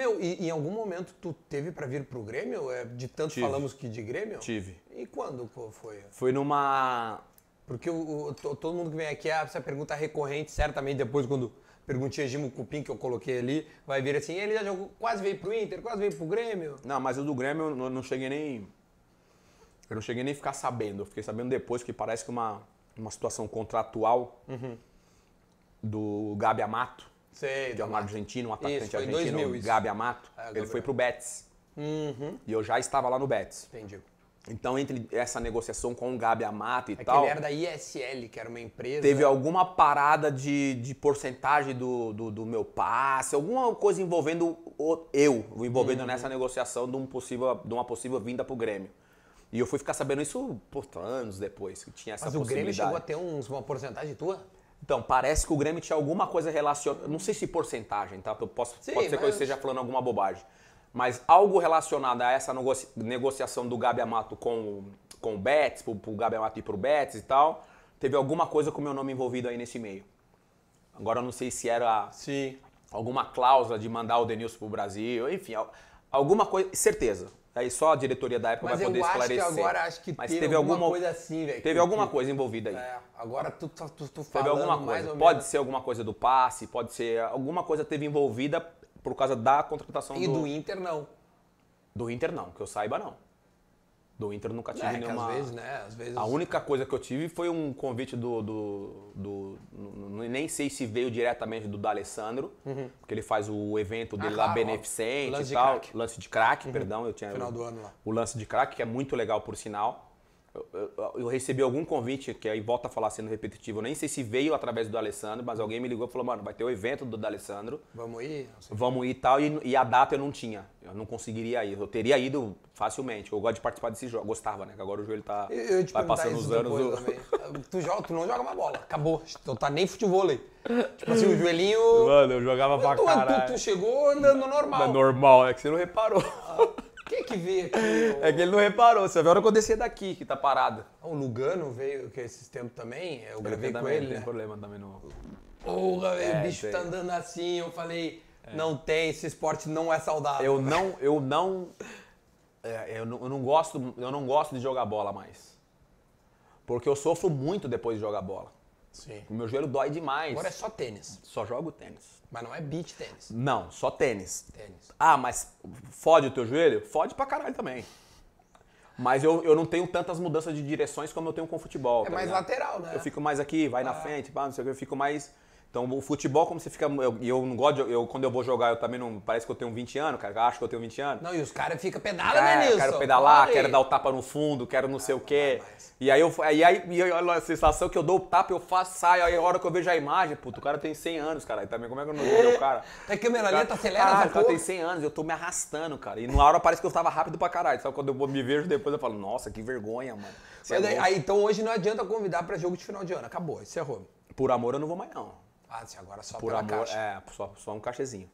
Meu, e em algum momento tu teve para vir pro Grêmio? É, de tanto Tive. falamos que de Grêmio? Tive. E quando foi? Foi numa. Porque o, o, todo mundo que vem aqui, ah, essa pergunta recorrente, certamente depois quando perguntei a Gimo Cupim que eu coloquei ali, vai vir assim, ele já jogou, quase veio pro Inter, quase veio pro Grêmio. Não, mas o do Grêmio eu não, cheguei nem. Eu não cheguei nem ficar sabendo. Eu fiquei sabendo depois que parece que uma, uma situação contratual uhum. do Gabi Amato Sei, que um argentino, um atacante isso, argentino, 2000, Gabi Amato. É, ele foi pro Betis. Uhum. E eu já estava lá no Betis. Entendi. Então, entre essa negociação com o Gabi Amato e é tal. Que ele era da ISL, que era uma empresa. Teve alguma parada de, de porcentagem do, do, do meu passe, alguma coisa envolvendo o, eu, envolvendo uhum. nessa negociação de, um possível, de uma possível vinda pro Grêmio. E eu fui ficar sabendo isso por anos depois, que tinha essa Mas possibilidade. Mas o Grêmio chegou a ter uns, uma porcentagem tua? Então, parece que o Grêmio tinha alguma coisa relacionada. Não sei se porcentagem, tá? Eu posso, Sim, pode ser mas... que eu esteja falando alguma bobagem. Mas algo relacionado a essa negociação do Gabi Amato com, com o Betis, pro, pro Gabi Amato ir pro Betis e tal, teve alguma coisa com o meu nome envolvido aí nesse meio. Agora eu não sei se era Sim. alguma cláusula de mandar o Denilson pro Brasil, enfim, alguma coisa. Certeza. Aí só a diretoria da época Mas vai poder esclarecer. Mas eu acho que agora acho que Mas teve, teve alguma, alguma coisa assim, velho. Teve que, alguma que... coisa envolvida aí. É, agora tu, tá, tu, tu, tu falando alguma coisa. Pode menos. ser alguma coisa do passe, pode ser... Alguma coisa teve envolvida por causa da contratação e do... E do Inter, não. Do Inter, não. Que eu saiba, não. Do Inter eu nunca tive é, nenhuma. às vezes, né? Às vezes... A única coisa que eu tive foi um convite do. do, do, nem sei se veio diretamente do D'Alessandro, uhum. porque ele faz o evento dele ah, lá, claro, Beneficente e tal. De lance de crack, uhum. perdão, eu tinha. Final do ano lá. O lance de crack, que é muito legal, por sinal eu, eu, eu, recebi algum convite, que aí volta a falar sendo repetitivo, eu nem sei se veio através do Alessandro, mas alguém me ligou e falou, mano, vai ter o um evento do Alessandro. Vamos ir? Vamos ir tal, e tal, e a data eu não tinha. Eu não conseguiria ir. Eu teria ido facilmente. Eu gosto de participar desse jogo. Gostava, né? Que agora o joelho tá. Eu, eu vai passando os anos. Do... tu, joga, tu não joga uma bola. Acabou. Não tá nem futebol aí. Tipo assim, o joelhinho. Mano, eu jogava pra caralho. Tu, tu chegou andando normal. normal, é que você não reparou que aqui. O... É que ele não reparou. Você viu a hora que eu daqui, que tá parada. Ah, o Lugano veio que é esses tempos também. Eu gravei também, com ele. Não né? tem problema também não. Porra, é, o bicho tá andando assim. Eu falei, é. não tem, esse esporte não é saudável. Eu não, eu não, é, eu não, eu não gosto, eu não gosto de jogar bola mais. Porque eu sofro muito depois de jogar bola. Sim. O meu joelho dói demais. Agora é só tênis. Só jogo tênis. Mas não é beach tênis. Não, só tênis. Tênis. Ah, mas fode o teu joelho? Fode pra caralho também. Mas eu, eu não tenho tantas mudanças de direções como eu tenho com o futebol. É tá mais ligado? lateral, né? Eu fico mais aqui, vai ah. na frente, pá, não sei o que, eu fico mais então, o futebol, como você fica. Eu, eu não gosto de, eu, Quando eu vou jogar, eu também não. Parece que eu tenho 20 anos, cara. Acho que eu tenho 20 anos. Não, e os caras ficam pedalando, cara, né, Nilson? Quero pedalar, Olha. quero dar o tapa no fundo, quero não ah, sei o quê. E aí, eu, e aí e a sensação que eu dou o tapa, eu faço, saio. Aí, a hora que eu vejo a imagem, puto, o cara tem 100 anos, cara. E também, como é que eu não vejo o cara? Tem tá câmera lenta, acelera, cara. O cara tem 100 anos, eu tô me arrastando, cara. E na hora parece que eu tava rápido pra caralho. Só quando eu me vejo depois, eu falo, nossa, que vergonha, mano. É aí, aí, então, hoje não adianta convidar pra jogo de final de ano. Acabou, encerrou. Por amor, eu não vou mais, não. Ah, agora só por amor, caixa. É, só, só um cachezinho.